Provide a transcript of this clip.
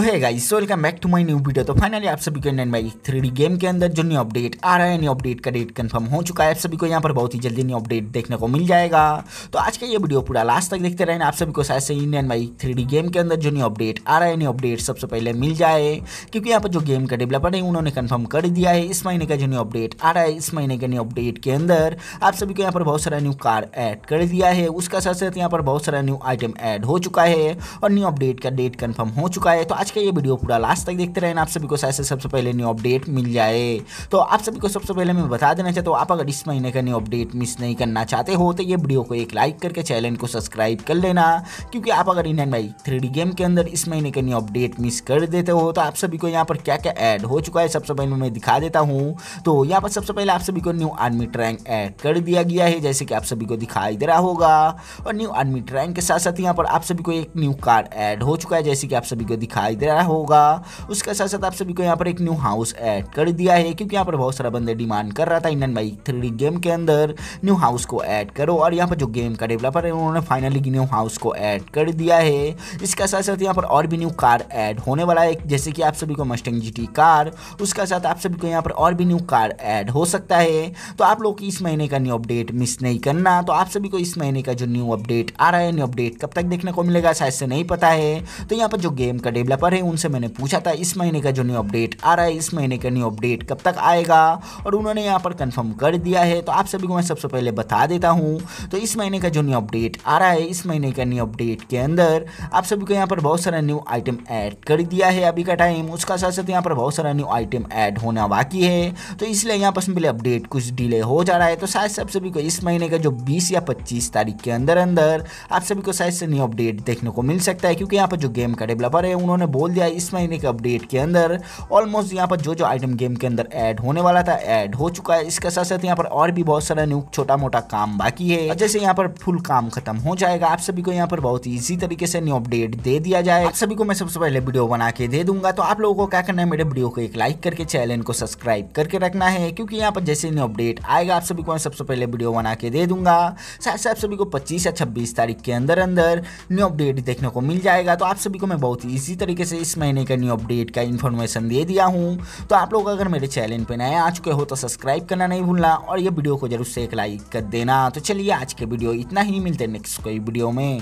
तो है guys so welcome back to my new video तो फाइनली आप सभी को इंडियन बाइक थ्री गेम के अंदर जो न्यू अपडेट आ रहा है न्यू अपडेट का डेट कंफर्म हो चुका है आप सभी को यहाँ पर बहुत ही जल्दी न्यू अपडेट देखने को मिल जाएगा तो आज का ये वीडियो पूरा लास्ट तक देखते रहें आप सभी को शायद से इंडियन बाइक थ्री गेम के अंदर जो न्यू अपडेट आ रहा है न्यू अपडेट सबसे पहले मिल जाए क्योंकि यहाँ पर जो गेम का डेवलपर है उन्होंने कन्फर्म कर दिया है इस महीने का जो न्यू अपडेट आ रहा है इस महीने के न्यू अपडेट के अंदर आप सभी को यहाँ पर बहुत सारा न्यू कार एड कर दिया है उसका साथ साथ यहाँ पर बहुत सारा न्यू आइटम एड हो चुका है और न्यू अपडेट का डेट कन्फर्म हो चुका है तो आज का ये वीडियो पूरा लास्ट तक देखते रहना आप सभी को ऐसे सबसे पहले न्यू अपडेट मिल जाए तो आप सभी को सबसे पहले मैं बता देना चाहता हूँ आप अगर इस महीने का न्यू अपडेट मिस नहीं करना चाहते हो तो ये वीडियो को एक लाइक करके चैनल को सब्सक्राइब कर लेना क्योंकि आप अगर इंडियन भाई थ्री गेम के अंदर इस महीने का न्यू अपडेट मिस कर देते हो तो आप सभी को यहाँ पर क्या क्या ऐड हो चुका है सबसे पहले मैं दिखा देता हूँ तो यहाँ पर सबसे पहले आप सभी को न्यू आर्मी ट्रैंक ऐड कर दिया गया है जैसे कि आप सभी को दिखाई दे रहा होगा और न्यू आर्मी ट्रैंक के साथ साथ यहाँ पर आप सभी को एक न्यू कार्ड ऐड हो चुका है जैसे कि आप सभी को दिखाई दे रहा होगा उसके साथ साथ आप सभी को यहाँ पर एक न्यू हाउस ऐड कर दिया है क्योंकि यहाँ पर बहुत सारा बंदे डिमांड कर रहा था इंडियन बाइक थ्री गेम के अंदर न्यू हाउस को ऐड करो और यहाँ पर जो गेम का डेवलपर है उन्होंने फाइनली न्यू हाउस को ऐड कर दिया है इसके साथ साथ यहाँ पर और भी न्यू कार ऐड होने वाला है जैसे कि आप सभी को मस्टिंग जी कार उसके साथ आप सभी को यहाँ पर और भी न्यू कार ऐड हो सकता है तो आप लोग इस महीने का न्यू अपडेट मिस नहीं करना तो आप सभी को इस महीने का जो न्यू अपडेट आ रहा है न्यू अपडेट कब तक देखने को मिलेगा शायद से नहीं पता है तो यहाँ पर जो गेम का डेवलप डेवलपर हैं उनसे मैंने पूछा था इस महीने का जो न्यू अपडेट आ रहा है इस महीने का न्यू अपडेट कब तक आएगा और उन्होंने यहाँ पर कन्फर्म कर दिया है तो आप सभी को मैं सबसे पहले बता देता हूँ तो इस महीने का जो न्यू अपडेट आ रहा है इस महीने का न्यू अपडेट के अंदर आप सभी को यहाँ पर बहुत सारा न्यू आइटम ऐड कर दिया है अभी का टाइम उसका साथ साथ यहाँ पर बहुत सारा न्यू आइटम ऐड होना बाकी है तो इसलिए यहाँ पर मिले अपडेट कुछ डिले हो जा रहा है तो शायद सब सभी को इस महीने का जो 20 या 25 तारीख के अंदर अंदर आप सभी को शायद से न्यू अपडेट देखने को मिल सकता है क्योंकि यहाँ पर जो गेम का डेवलपर है उन्होंने बोल दिया इस महीने के अपडेट के अंदर ऑलमोस्ट यहाँ पर जो जो आइटम गेम के अंदर एड होने वाला था एड हो चुका है इसके साथ साथ यहाँ पर और भी बहुत सारा न्यू छोटा मोटा काम बाकी है जैसे यहाँ पर फुल काम खत्म हो जाएगा आप सभी को यहाँ पर बहुत ईजी तरीके से न्यू अपडेट दे दिया जाए आप सभी को मैं सबसे पहले वीडियो बना के दे दूंगा तो आप लोगों को क्या करना है मेरे वीडियो को एक लाइक करके चैनल को सब्सक्राइब करके रखना है क्योंकि यहाँ पर जैसे न्यू अपडेट आएगा आप सभी को मैं सबसे पहले वीडियो बना के दे दूंगा साथ साथ सभी को पच्चीस या छब्बीस तारीख के अंदर अंदर न्यू अपडेट देखने को मिल जाएगा तो आप सभी को मैं बहुत ईजी तरीके तरीके से इस महीने का न्यू अपडेट का इन्फॉर्मेशन दे दिया हूँ तो आप लोग अगर मेरे चैनल पर नए आ चुके हो तो सब्सक्राइब करना नहीं भूलना और ये वीडियो को जरूर से एक लाइक कर देना तो चलिए आज के वीडियो इतना ही मिलते हैं नेक्स्ट कोई वीडियो में